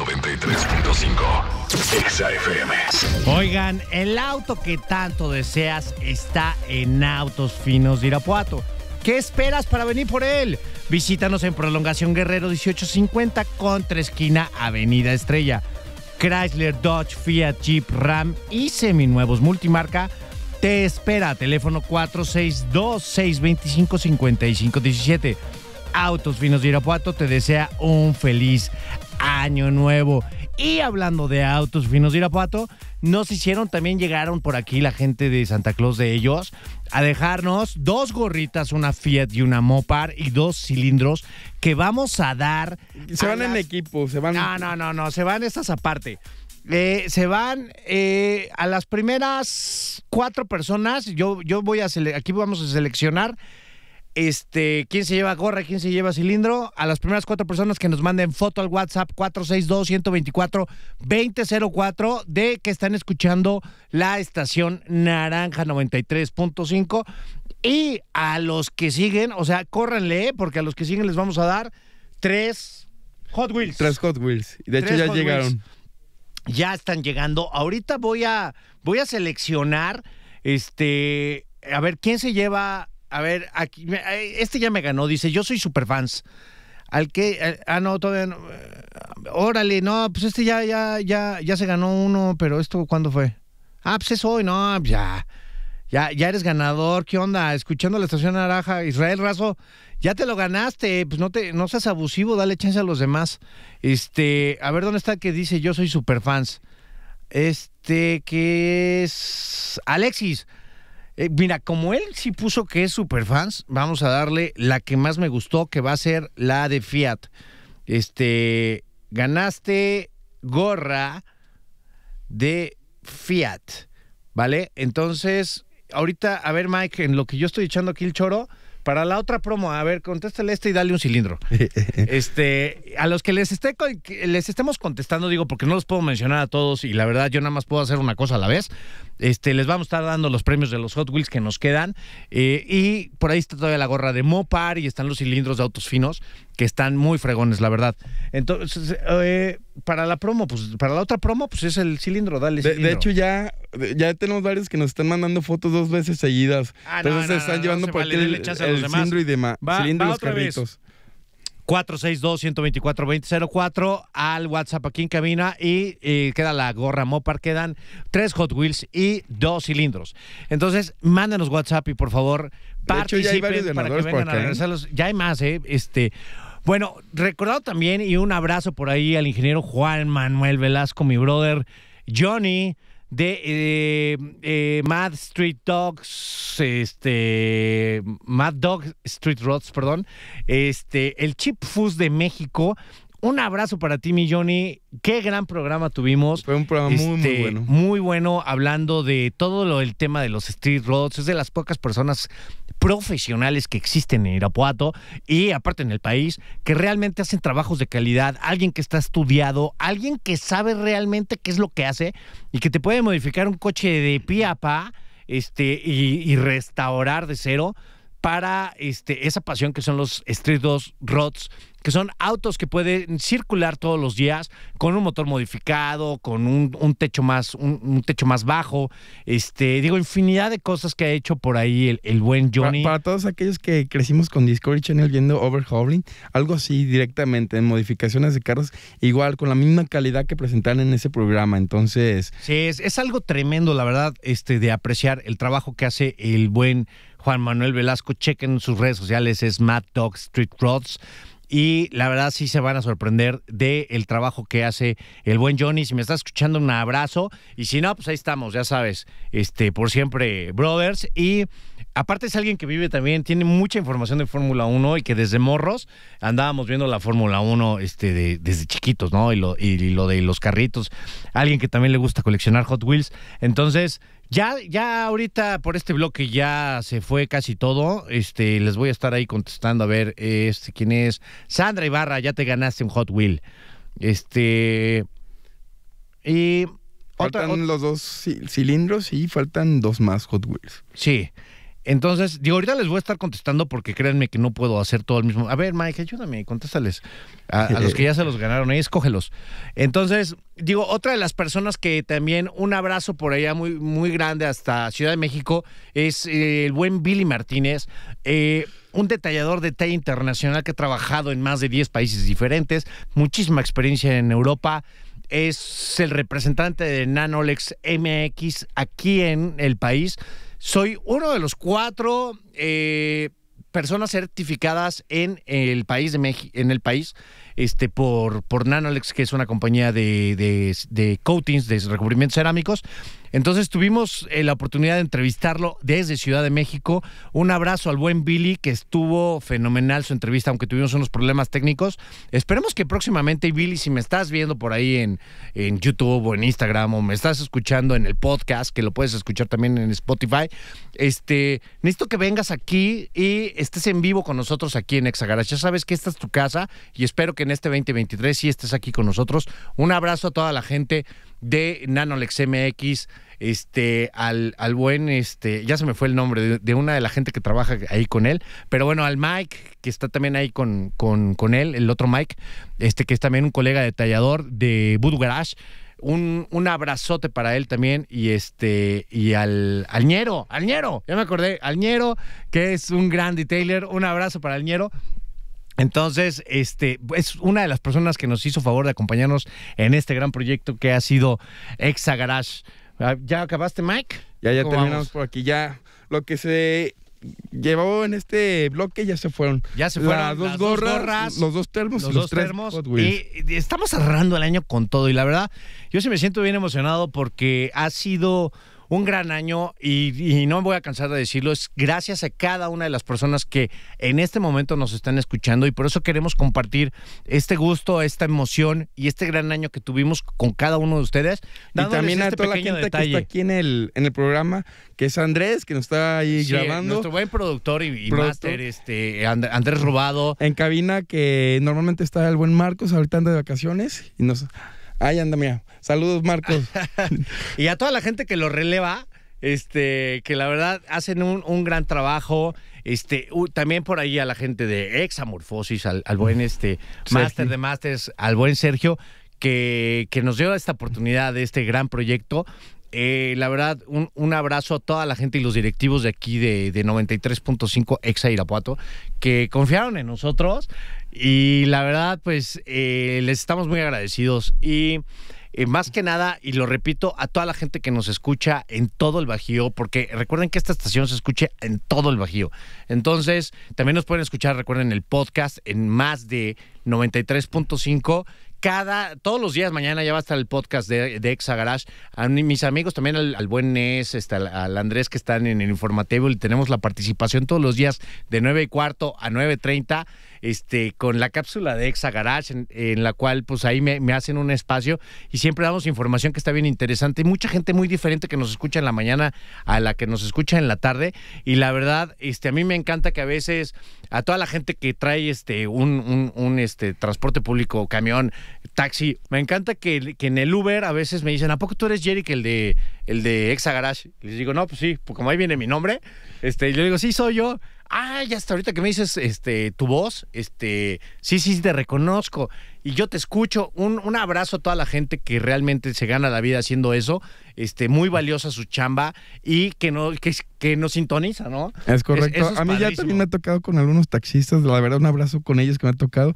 93.5. XAFM. Oigan, el auto que tanto deseas está en Autos Finos de Irapuato. ¿Qué esperas para venir por él? Visítanos en Prolongación Guerrero 1850 contra esquina Avenida Estrella. Chrysler, Dodge, Fiat, Jeep, Ram y seminuevos multimarca te espera. Teléfono 462-625-5517. Autos Finos de Irapuato te desea un feliz Año Nuevo. Y hablando de autos finos de Irapuato, nos hicieron, también llegaron por aquí la gente de Santa Claus de ellos a dejarnos dos gorritas, una Fiat y una Mopar y dos cilindros que vamos a dar. Se van en equipo, se van. No, no, no, no, se van estas aparte. Eh, se van eh, a las primeras cuatro personas. Yo, yo voy a aquí vamos a seleccionar este, quién se lleva gorra, quién se lleva cilindro. A las primeras cuatro personas que nos manden foto al WhatsApp 462-124-2004 de que están escuchando la estación Naranja 93.5. Y a los que siguen, o sea, córranle, ¿eh? porque a los que siguen les vamos a dar tres Hot Wheels. Tres Hot Wheels. De hecho, ya llegaron. Ya están llegando. Ahorita voy a, voy a seleccionar, este, a ver, ¿quién se lleva a ver, aquí, este ya me ganó, dice, yo soy superfans. Al que, eh, ah, no, todavía no. Eh, órale, no, pues este ya, ya, ya, ya se ganó uno, pero esto, ¿cuándo fue? Ah, pues es hoy, no, ya. Ya, ya eres ganador, ¿qué onda? Escuchando la estación naranja, Israel Razo, ya te lo ganaste, pues no te, no seas abusivo, dale chance a los demás. Este, a ver dónde está que dice yo soy superfans. Este ¿qué es Alexis. Eh, mira, como él sí puso que es superfans, vamos a darle la que más me gustó, que va a ser la de Fiat. Este, ganaste gorra de Fiat, ¿vale? Entonces, ahorita, a ver, Mike, en lo que yo estoy echando aquí el choro, para la otra promo, a ver, contéstale este y dale un cilindro. este, a los que les esté les estemos contestando, digo, porque no los puedo mencionar a todos y la verdad yo nada más puedo hacer una cosa a la vez. Este, les vamos a estar dando los premios de los Hot Wheels que nos quedan. Eh, y por ahí está todavía la gorra de Mopar y están los cilindros de autos finos que están muy fregones, la verdad. Entonces, eh, para la promo, pues para la otra promo, pues es el cilindro, dale. Cilindro. De, hecho, ya, ya tenemos varios que nos están mandando fotos dos veces seguidas. Ah, Entonces se están llevando por el, el cilindro y demás. cilindro y los carritos. Vez. 462-124-2004 al WhatsApp aquí en cabina y, eh, queda la gorra Mopar. Quedan tres Hot Wheels y dos cilindros. Entonces, mándanos WhatsApp y por favor, participen de hecho, ya hay varios para que vengan a ¿eh? regresarlos. Ya hay más, ¿eh? Este. Bueno, recordado también y un abrazo por ahí al ingeniero Juan Manuel Velasco, mi brother Johnny de eh, eh, Mad Street Dogs, este Mad Dog Street Rods, perdón, este el Chip Fus de México un abrazo para ti, mi Johnny. Qué gran programa tuvimos. Fue un programa muy, este, bueno. Muy bueno, hablando de todo lo, el tema de los street roads. Es de las pocas personas profesionales que existen en Irapuato y aparte en el país, que realmente hacen trabajos de calidad, alguien que está estudiado, alguien que sabe realmente qué es lo que hace y que te puede modificar un coche de pie a pa este, y, restaurar de cero para este, esa pasión que son los street rods que son autos que pueden circular todos los días con un motor modificado, con un, techo más, un, techo más bajo, este, digo, infinidad de cosas que ha hecho por ahí el, buen Johnny. Para, todos aquellos que crecimos con Discovery Channel viendo Overhauling, algo así directamente, en modificaciones de carros, igual, con la misma calidad que presentaron en ese programa. Entonces. Sí, es, algo tremendo, la verdad, este, de apreciar el trabajo que hace el buen Juan Manuel Velasco. Chequen sus redes sociales, es Mad Dog Street Rods y la verdad sí se van a sorprender del el trabajo que hace el buen Johnny. Si me estás escuchando, un abrazo. Y si no, pues ahí estamos, ya sabes, este, por siempre, brothers. Y aparte es alguien que vive también, tiene mucha información de Fórmula 1 y que desde morros andábamos viendo la Fórmula 1 este, desde chiquitos, ¿no? Y lo, y, lo de los carritos. Alguien que también le gusta coleccionar Hot Wheels. Entonces, ya, ya ahorita por este bloque ya se fue casi todo. Este, les voy a estar ahí contestando a ver este, quién es. Sandra Ibarra, ya te ganaste un Hot Wheel. Este. Y. Faltan los dos cilindros y faltan dos más Hot Wheels. Sí. Entonces, digo, ahorita les voy a estar contestando porque créanme que no puedo hacer todo el mismo. A ver, Mike, ayúdame, contéstales. A, los que ya se los ganaron, ahí escógelos. Entonces, digo, otra de las personas que también un abrazo por allá muy, muy grande hasta Ciudad de México es eh, el buen Billy Martínez. Eh, un detallador de talla internacional que ha trabajado en más de 10 países diferentes, muchísima experiencia en Europa es el representante de Nanolex MX aquí en el país. Soy uno de los cuatro eh, personas certificadas en el país de México, en el país este, por, por Nanolex, que es una compañía de, de, de coatings, de recubrimientos cerámicos. Entonces tuvimos eh, la oportunidad de entrevistarlo desde Ciudad de México. Un abrazo al buen Billy, que estuvo fenomenal su entrevista, aunque tuvimos unos problemas técnicos. Esperemos que próximamente, Billy, si me estás viendo por ahí en, en YouTube o en Instagram o me estás escuchando en el podcast, que lo puedes escuchar también en Spotify, este, necesito que vengas aquí y estés en vivo con nosotros aquí en Exagarage. Ya sabes que esta es tu casa y espero que este 2023 si estás aquí con nosotros. Un abrazo a toda la gente de Nanolex MX, este, al, al buen, este, ya se me fue el nombre de, una de la gente que trabaja ahí con él, pero bueno, al Mike, que está también ahí con, con, él, el otro Mike, este, que es también un colega detallador de Boot Garage. Un, un, abrazote para él también y este y al al ñero, al ñero, ya me acordé, al ñero que es un gran detailer, un abrazo para el ñero entonces, este es una de las personas que nos hizo favor de acompañarnos en este gran proyecto que ha sido Exa Garage. Ah, ¿Ya acabaste, Mike? Ya, ya terminamos por aquí. Ya lo que se llevó en este bloque ya se fueron. Ya se fueron las, dos, gorras, los dos termos, los, dos termos. Y estamos cerrando el año con todo y la verdad, yo sí me siento bien emocionado porque ha sido un gran año y, no me voy a cansar de decirlo, es gracias a cada una de las personas que en este momento nos están escuchando y por eso queremos compartir este gusto, esta emoción y este gran año que tuvimos con cada uno de ustedes. Y también a este toda la gente que está aquí en el, en el programa, que es Andrés, que nos está ahí sí, grabando. Nuestro buen productor y, máster, este, Andrés Robado. En cabina que normalmente está el buen Marcos, ahorita anda de vacaciones y nos Ahí anda, mía. Saludos, Marcos. y a toda la gente que lo releva, este, que la verdad hacen un, gran trabajo. Este, también por ahí a la gente de Examorfosis, al, buen este Master de Masters, al buen Sergio, que, que nos dio esta oportunidad de este gran proyecto eh, la verdad, un, abrazo a toda la gente y los directivos de aquí de, 93.5 Exa Irapuato que confiaron en nosotros y la verdad, pues eh, les estamos muy agradecidos y eh, más que nada, y lo repito, a toda la gente que nos escucha en todo el Bajío, porque recuerden que esta estación se escuche en todo el Bajío. Entonces, también nos pueden escuchar, recuerden, el podcast en más de 93.5 cada, todos los días, mañana ya va a estar el podcast de, de Exa Garage. A mis amigos también, al, al buen Nes, este, al, Andrés que están en el Informatable, tenemos la participación todos los días de 9 y cuarto a 9.30 este, con la cápsula de Exa Garage, en, la cual pues ahí me, hacen un espacio y siempre damos información que está bien interesante. Mucha gente muy diferente que nos escucha en la mañana a la que nos escucha en la tarde. Y la verdad, este, a mí me encanta que a veces a toda la gente que trae este, un, este, transporte público, camión, taxi, me encanta que, en el Uber a veces me dicen, ¿a poco tú eres Jerry que el de el de Exa Garage? Les digo, no, pues sí, pues como ahí viene mi nombre, este, yo digo, sí, soy yo ah, ya hasta ahorita que me dices este, tu voz, este, sí, sí, te reconozco y yo te escucho. Un, un, abrazo a toda la gente que realmente se gana la vida haciendo eso. Este, muy valiosa su chamba y que no, que, que nos sintoniza, ¿no? Es correcto. a mí ya también me ha tocado con algunos taxistas, la verdad, un abrazo con ellos que me ha tocado.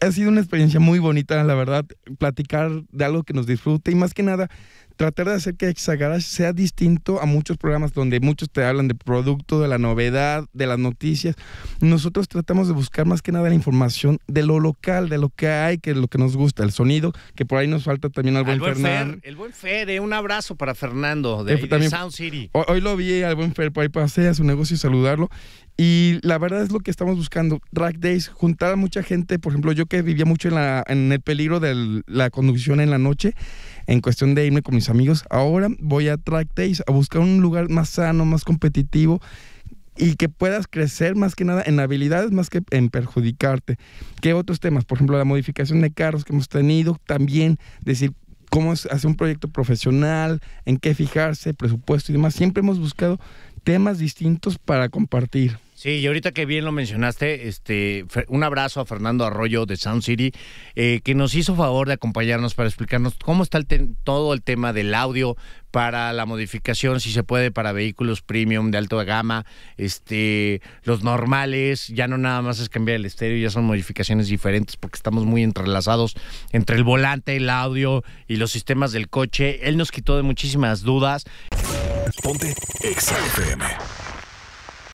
Ha sido una experiencia muy bonita, la verdad, platicar de algo que nos disfrute y más que nada tratar de hacer que Exagarage sea distinto a muchos programas donde muchos te hablan de producto, de la novedad, de las noticias. Nosotros tratamos de buscar más que nada la información de lo local, de lo que que es lo que nos gusta, el sonido, que por ahí nos falta también al buen, buen Fer, el buen Fer, eh, un abrazo para Fernando de, eh, Sound City. Hoy, lo vi al buen Fer, por ahí pasé a su negocio y saludarlo. Y la verdad es lo que estamos buscando, track Days, juntar a mucha gente, por ejemplo, yo que vivía mucho en, la, en el peligro de la conducción en la noche, en cuestión de irme con mis amigos, ahora voy a Track Days a buscar un lugar más sano, más competitivo y que puedas crecer más que nada en habilidades más que en perjudicarte. ¿Qué otros temas? Por ejemplo, la modificación de carros que hemos tenido, también decir cómo hacer un proyecto profesional, en qué fijarse, presupuesto y demás. Siempre hemos buscado temas distintos para compartir. Sí, y ahorita que bien lo mencionaste, este, un abrazo a Fernando Arroyo de Sound City, eh, que nos hizo favor de acompañarnos para explicarnos cómo está todo el tema del audio para la modificación, si se puede, para vehículos premium de alta gama, este, los normales, ya no nada más es cambiar el estéreo, ya son modificaciones diferentes porque estamos muy entrelazados entre el volante, el audio y los sistemas del coche. Él nos quitó de muchísimas dudas. Ponte